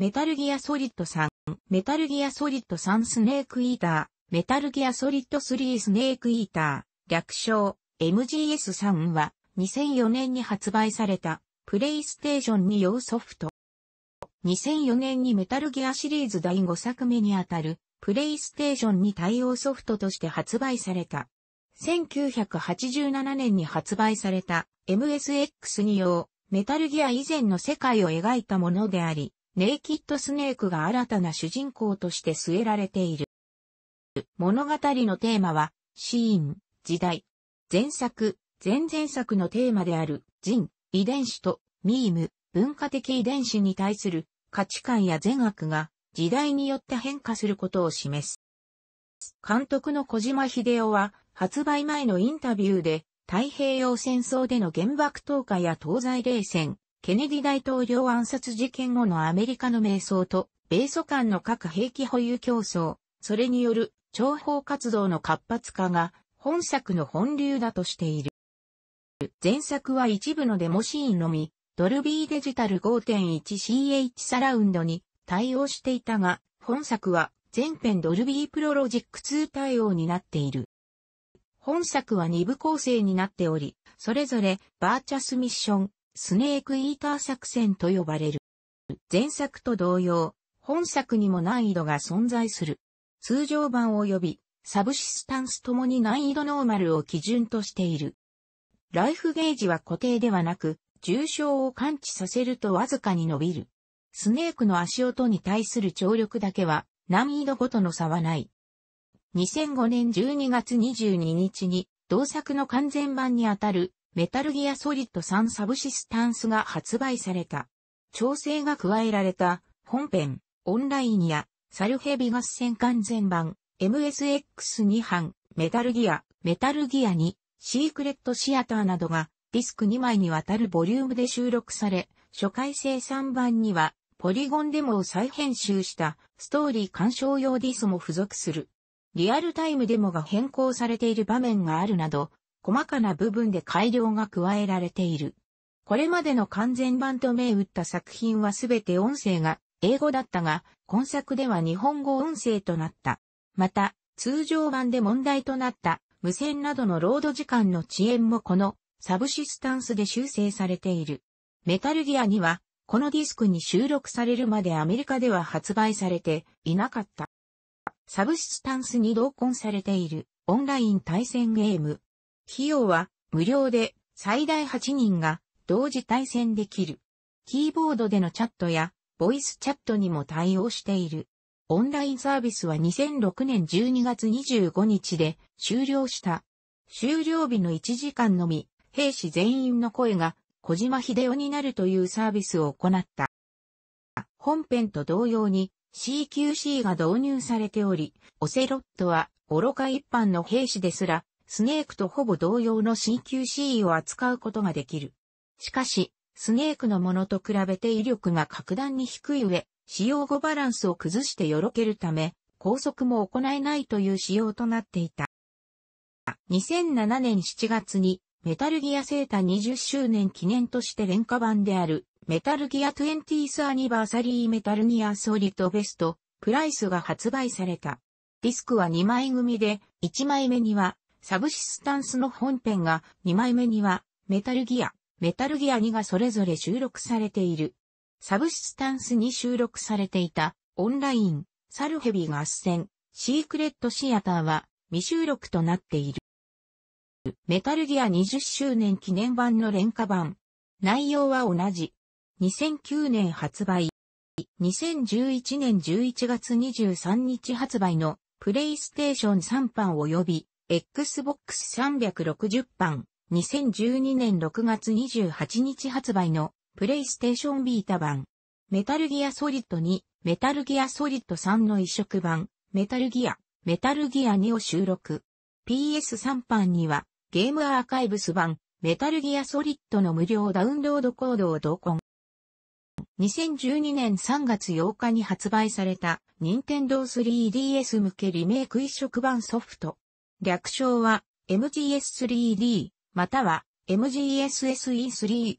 メタルギアソリッド3、メタルギアソリッド3スネークイーター、メタルギアソリッド3スネークイーター、略称 MGS3 は2004年に発売されたプレイステーション2用ソフト。2004年にメタルギアシリーズ第5作目にあたるプレイステーションに対応ソフトとして発売された。1987年に発売された MSX2 用メタルギア以前の世界を描いたものであり、ネイキッドスネークが新たな主人公として据えられている。物語のテーマは、シーン、時代。前作、前々作のテーマである、人、遺伝子と、ミーム、文化的遺伝子に対する価値観や善悪が時代によって変化することを示す。監督の小島秀夫は発売前のインタビューで太平洋戦争での原爆投下や東西冷戦、ケネディ大統領暗殺事件後のアメリカの瞑想と、米ソ間の核兵器保有競争、それによる諜報活動の活発化が本作の本流だとしている。前作は一部のデモシーンのみ、ドルビーデジタル 5.1CH サラウンドに対応していたが、本作は全編ドルビープロロジック2対応になっている。本作は二部構成になっており、それぞれバーチャスミッション、スネークイーター作戦と呼ばれる。前作と同様、本作にも難易度が存在する。通常版及び、サブシスタンスともに難易度ノーマルを基準としている。ライフゲージは固定ではなく、重傷を感知させるとわずかに伸びる。スネークの足音に対する聴力だけは難易度ごとの差はない。2005年12月22日に同作の完全版にあたるメタルギアソリッド3サブシスタンスが発売された。調整が加えられた本編、オンラインやサルヘビ合戦完全版、MSX2 版、メタルギア、メタルギア2、シークレットシアターなどがディスク2枚にわたるボリュームで収録され、初回生産版にはポリゴンデモを再編集したストーリー鑑賞用ディスも付属する。リアルタイムデモが変更されている場面があるなど、細かな部分で改良が加えられている。これまでの完全版と銘打った作品はすべて音声が英語だったが、今作では日本語音声となった。また、通常版で問題となった無線などのロード時間の遅延もこのサブシスタンスで修正されている。メタルギアには、このディスクに収録されるまでアメリカでは発売されていなかった。サブシスタンスに同梱されているオンライン対戦ゲーム、費用は無料で最大8人が同時対戦できる。キーボードでのチャットやボイスチャットにも対応している。オンラインサービスは2006年12月25日で終了した。終了日の1時間のみ、兵士全員の声が小島秀夫になるというサービスを行った。本編と同様に CQC が導入されており、オセロットは愚か一般の兵士ですらスネークとほぼ同様の CQC を扱うことができる。しかし、スネークのものと比べて威力が格段に低い上、使用後バランスを崩してよろけるため、拘束も行えないという仕様となっていた。2007年7月に、メタルギアセータ20周年記念として廉価版である、メタルギア 20th アニバーサリーメタルギアソリッドベスト、プライスが発売された。ディスクは2枚組で、1枚目にはサブシスタンスの本編が2枚目にはメタルギア、メタルギア2がそれぞれ収録されている。サブシスタンスに収録されていたオンライン、サルヘビー合戦、シークレットシアターは未収録となっている。メタルギア20周年記念版の廉価版。内容は同じ。2009年発売。2011年11月23日発売のプレイステーション3版及び Xbox 360版、2012年6月28日発売の、プレイステーションビータ版、メタルギアソリッド2、メタルギアソリッド3の移植版、メタルギア、メタルギア2を収録。PS3 版には、ゲームアーカイブス版、メタルギアソリッドの無料ダウンロードコードを同梱。2012年3月8日に発売された、任天堂 3DS 向けリメイク移植版ソフト、略称は MGS3D または MGSSE3D。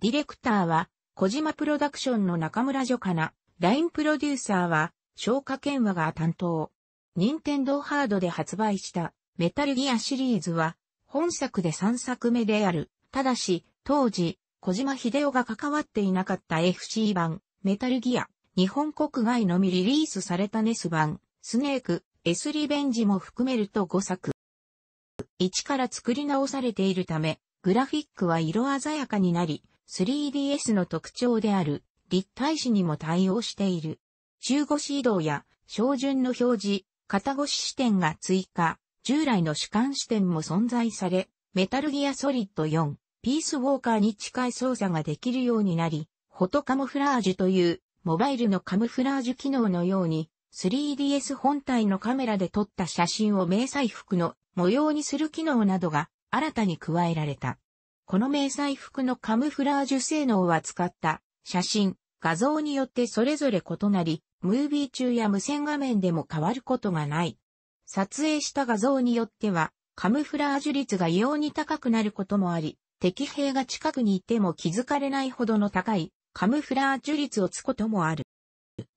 ディレクターは小島プロダクションの中村ジョカナ。ラインプロデューサーは消化研和が担当。任天堂ハードで発売したメタルギアシリーズは本作で3作目である。ただし、当時、小島秀夫が関わっていなかった FC 版、メタルギア、日本国外のみリリースされたネス版、スネーク、S リベンジも含めると5作。1から作り直されているため、グラフィックは色鮮やかになり、3DS の特徴である立体視にも対応している。中腰移動や照準の表示、肩越し視点が追加、従来の主観視点も存在され、メタルギアソリッド4、ピースウォーカーに近い操作ができるようになり、フォトカモフラージュというモバイルのカムフラージュ機能のように 3DS 本体のカメラで撮った写真を迷彩服の模様にする機能などが新たに加えられた。この迷彩服のカムフラージュ性能は使った写真、画像によってそれぞれ異なり、ムービー中や無線画面でも変わることがない。撮影した画像によっては、カムフラージュ率が異様に高くなることもあり、敵兵が近くにいても気づかれないほどの高いカムフラージュ率をつこともある。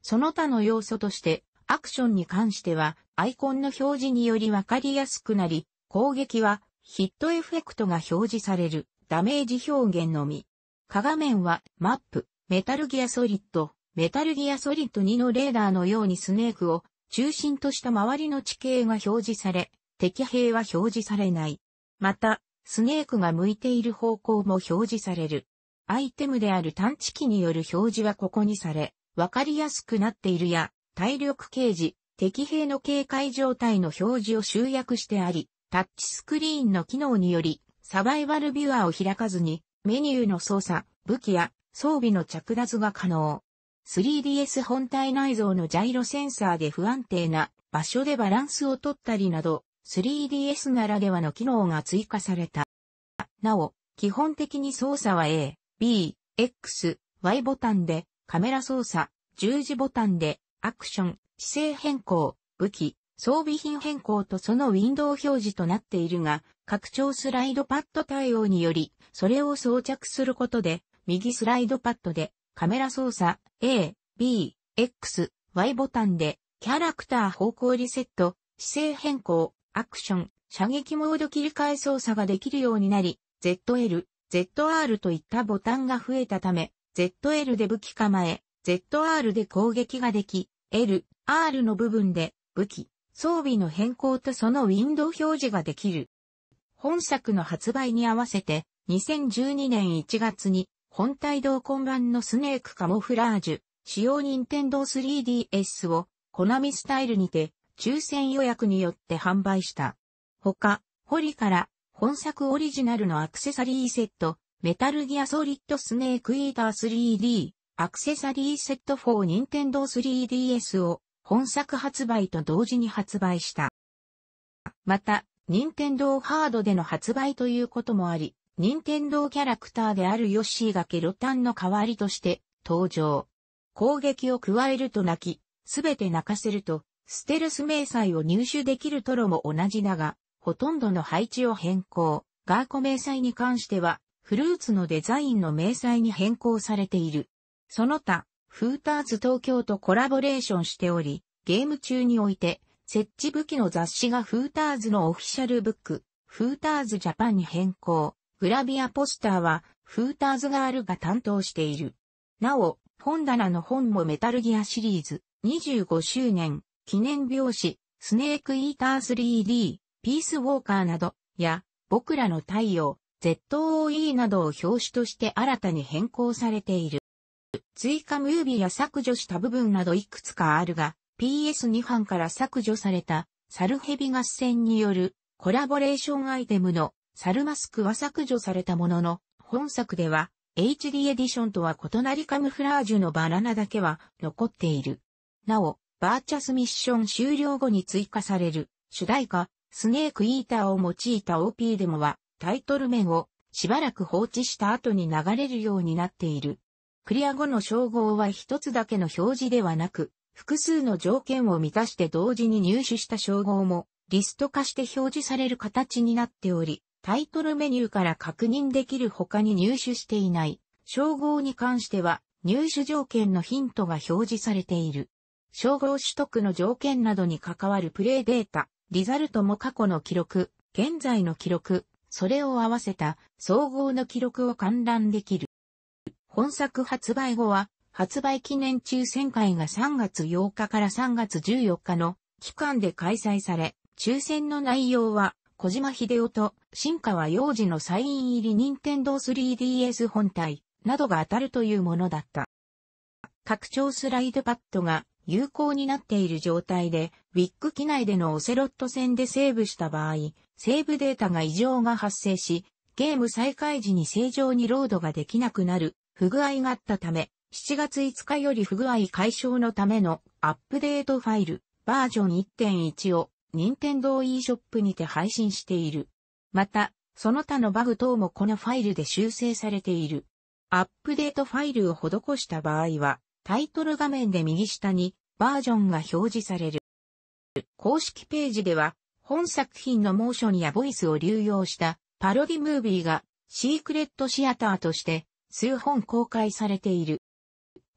その他の要素として、アクションに関しては、アイコンの表示によりわかりやすくなり、攻撃は、ヒットエフェクトが表示される、ダメージ表現のみ。鏡画面は、マップ、メタルギアソリッド、メタルギアソリッド2のレーダーのようにスネークを中心とした周りの地形が表示され、敵兵は表示されない。また、スネークが向いている方向も表示される。アイテムである探知機による表示はここにされ、わかりやすくなっているや、体力掲示、敵兵の警戒状態の表示を集約してあり、タッチスクリーンの機能により、サバイバルビューアを開かずに、メニューの操作、武器や装備の着脱が可能。3DS 本体内蔵のジャイロセンサーで不安定な場所でバランスをとったりなど、3DS ならではの機能が追加された。なお、基本的に操作は A、B、X、Y ボタンで、カメラ操作、十字ボタンで、アクション、姿勢変更、武器、装備品変更とそのウィンドウ表示となっているが、拡張スライドパッド対応により、それを装着することで、右スライドパッドで、カメラ操作、A、B、X、Y ボタンで、キャラクター方向リセット、姿勢変更、アクション、射撃モード切り替え操作ができるようになり、ZL、ZR といったボタンが増えたため、ZL で武器構え、ZR で攻撃ができ、L、R の部分で武器、装備の変更とそのウィンドウ表示ができる。本作の発売に合わせて2012年1月に本体同梱版のスネークカモフラージュ、使用任天堂 3DS をコナミスタイルにて抽選予約によって販売した。他、ホリから本作オリジナルのアクセサリーセット、メタルギアソリッドスネークイーター 3D アクセサリーセット4 Nintendo 3DS を本作発売と同時に発売した。また、任天堂ハードでの発売ということもあり、任天堂キャラクターであるヨッシーがケロタンの代わりとして登場。攻撃を加えると泣き、すべて泣かせると、ステルス迷彩を入手できるトロも同じだが、ほとんどの配置を変更。ガーコ迷彩に関しては、フルーツのデザインの明細に変更されている。その他、フーターズ東京とコラボレーションしており、ゲーム中において、設置武器の雑誌がフーターズのオフィシャルブック、フーターズジャパンに変更。グラビアポスターは、フーターズガールが担当している。なお、本棚の本もメタルギアシリーズ、25周年、記念表紙、スネークイーター 3D、ピースウォーカーなど、や、僕らの太陽、ZOE などを表紙として新たに変更されている。追加ムービーや削除した部分などいくつかあるが、PS2 版から削除されたサルヘビ合戦によるコラボレーションアイテムのサルマスクは削除されたものの、本作では HD エディションとは異なりカムフラージュのバナナだけは残っている。なお、バーチャスミッション終了後に追加される主題歌、スネークイーターを用いた OP デモはタイトル面をしばらく放置した後に流れるようになっている。クリア後の称号は一つだけの表示ではなく、複数の条件を満たして同時に入手した称号もリスト化して表示される形になっており、タイトルメニューから確認できる他に入手していない称号に関しては入手条件のヒントが表示されている。称号取得の条件などに関わるプレイデータ、リザルトも過去の記録、現在の記録、それを合わせた総合の記録を観覧できる。本作発売後は、発売記念抽選会が3月8日から3月14日の期間で開催され、抽選の内容は、小島秀夫と新川洋二のサイン入り任天堂 3DS 本体などが当たるというものだった。拡張スライドパッドが有効になっている状態で、ウィッグ機内でのオセロット戦でセーブした場合、セーブデータが異常が発生し、ゲーム再開時に正常にロードができなくなる不具合があったため、7月5日より不具合解消のためのアップデートファイルバージョン1.1を任天堂 e ショップにて配信している。また、その他のバグ等もこのファイルで修正されている。アップデートファイルを施した場合は、タイトル画面で右下にバージョンが表示される。公式ページでは、本作品のモーションやボイスを流用したパロディムービーがシークレットシアターとして数本公開されている。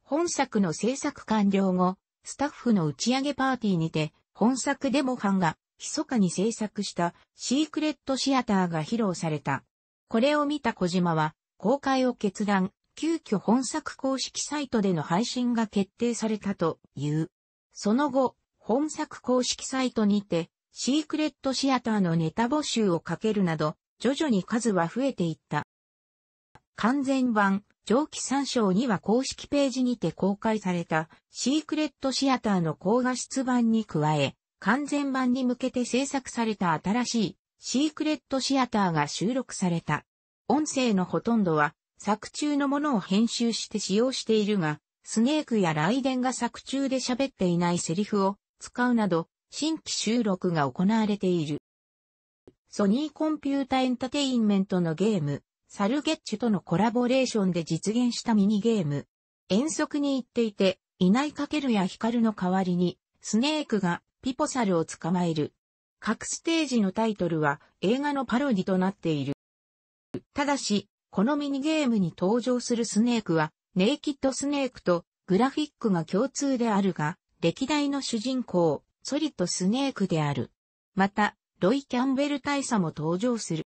本作の制作完了後、スタッフの打ち上げパーティーにて本作デモ班が密かに制作したシークレットシアターが披露された。これを見た小島は公開を決断、急遽本作公式サイトでの配信が決定されたという。その後、本作公式サイトにてシークレットシアターのネタ募集をかけるなど、徐々に数は増えていった。完全版、上記参照には公式ページにて公開された、シークレットシアターの高画質版に加え、完全版に向けて制作された新しい、シークレットシアターが収録された。音声のほとんどは、作中のものを編集して使用しているが、スネークやライデンが作中で喋っていないセリフを使うなど、新規収録が行われている。ソニーコンピュータエンタテインメントのゲーム、サルゲッチュとのコラボレーションで実現したミニゲーム。遠足に行っていて、いないかけるやルの代わりに、スネークがピポサルを捕まえる。各ステージのタイトルは映画のパロディとなっている。ただし、このミニゲームに登場するスネークは、ネイキッドスネークとグラフィックが共通であるが、歴代の主人公、ソリッドスネークである。また、ロイ・キャンベル大佐も登場する。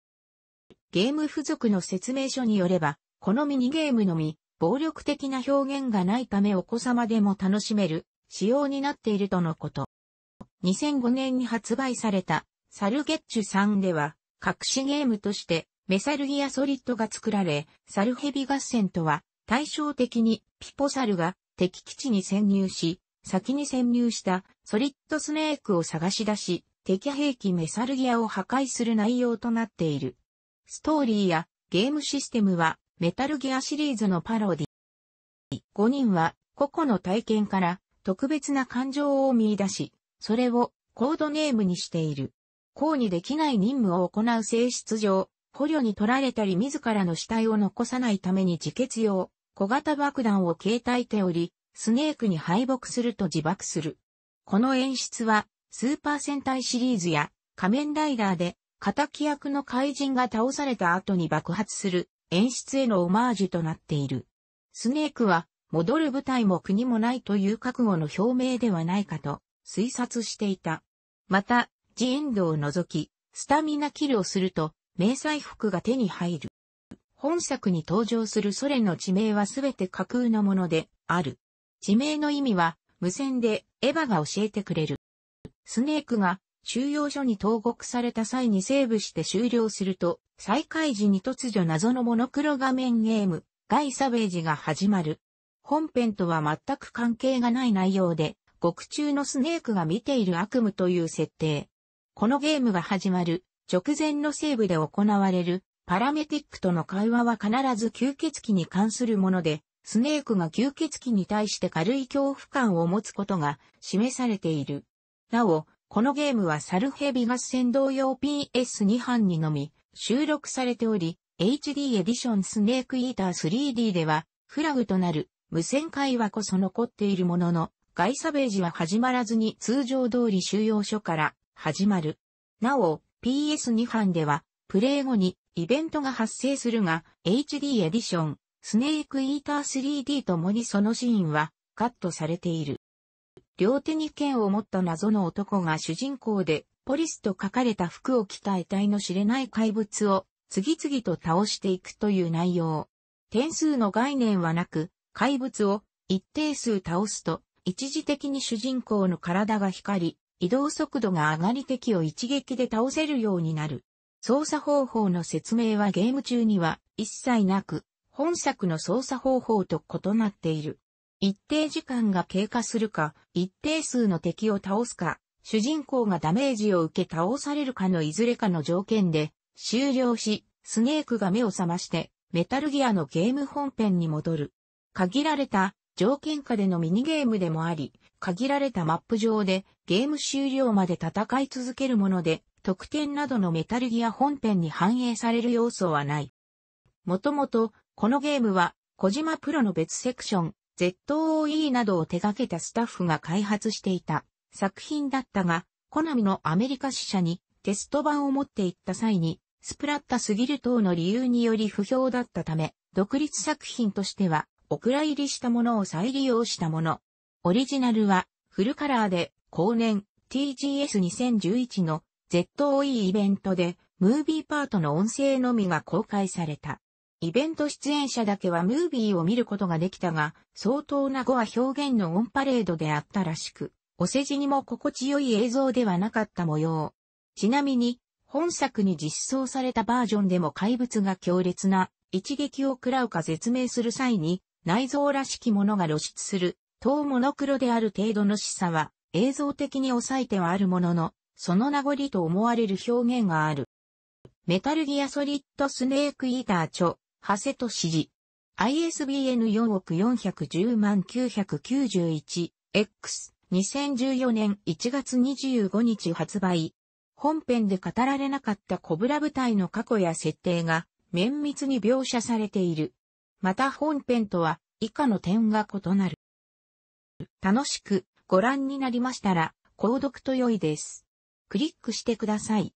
ゲーム付属の説明書によれば、このミニゲームのみ、暴力的な表現がないためお子様でも楽しめる仕様になっているとのこと。2005年に発売されたサルゲッチュ3では、隠しゲームとしてメサルギアソリッドが作られ、サルヘビ合戦とは対照的にピポサルが敵基地に潜入し、先に潜入したソリッドスネークを探し出し、敵兵器メサルギアを破壊する内容となっている。ストーリーやゲームシステムはメタルギアシリーズのパロディ。5人は個々の体験から特別な感情を見出し、それをコードネームにしている。抗にできない任務を行う性質上、捕虜に取られたり自らの死体を残さないために自決用、小型爆弾を携帯ており、スネークに敗北すると自爆する。この演出は、スーパー戦隊シリーズや、仮面ライダーで、敵役の怪人が倒された後に爆発する演出へのオマージュとなっている。スネークは、戻る舞台も国もないという覚悟の表明ではないかと推察していた。また、ジエンドを除き、スタミナキルをすると、迷彩服が手に入る。本作に登場するソ連の地名はすべて架空のものである。地名の意味は、無線でエヴァが教えてくれる。スネークが収容所に投獄された際にセーブして終了すると、再開時に突如謎のモノクロ画面ゲーム、ガイサベージが始まる。本編とは全く関係がない内容で、獄中のスネークが見ている悪夢という設定。このゲームが始まる直前のセーブで行われるパラメティックとの会話は必ず吸血鬼に関するもので、スネークが吸血鬼に対して軽い恐怖感を持つことが示されている。なお、このゲームはサルヘビ合戦同様 PS2 版にのみ収録されており、HD エディションスネークイーター 3D ではフラグとなる無線会話こそ残っているものの、ガイサベージは始まらずに通常通り収容所から始まる。なお、PS2 版ではプレイ後にイベントが発生するが、HD エディションスネークイーター 3D ともにそのシーンはカットされている。両手に剣を持った謎の男が主人公で、ポリスと書かれた服を着た得体の知れない怪物を次々と倒していくという内容。点数の概念はなく、怪物を一定数倒すと、一時的に主人公の体が光り、移動速度が上がり敵を一撃で倒せるようになる。操作方法の説明はゲーム中には一切なく、本作の操作方法と異なっている。一定時間が経過するか、一定数の敵を倒すか、主人公がダメージを受け倒されるかのいずれかの条件で終了し、スネークが目を覚まして、メタルギアのゲーム本編に戻る。限られた条件下でのミニゲームでもあり、限られたマップ上でゲーム終了まで戦い続けるもので、得点などのメタルギア本編に反映される要素はない。もともとこのゲームは、小島プロの別セクション、ZOE などを手掛けたスタッフが開発していた作品だったが、コナミのアメリカ支社にテスト版を持っていった際に、スプラッタすぎる等の理由により不評だったため、独立作品としては、お蔵入りしたものを再利用したもの。オリジナルは、フルカラーで、後年、TGS2011 の ZOE イベントで、ムービーパートの音声のみが公開された。イベント出演者だけはムービーを見ることができたが、相当な語は表現のオンパレードであったらしく、お世辞にも心地よい映像ではなかった模様。ちなみに、本作に実装されたバージョンでも怪物が強烈な一撃を食らうか絶命する際に、内臓らしきものが露出する、遠モノクロである程度の示唆は、映像的に抑えてはあるものの、その名残と思われる表現がある。メタルギアソリッドスネークイーター著長谷と指示。ISBN 4億410万 991X 2014年1月25日発売。本編で語られなかったコブラ部隊の過去や設定が綿密に描写されている。また本編とは以下の点が異なる。楽しくご覧になりましたら、購読と良いです。クリックしてください。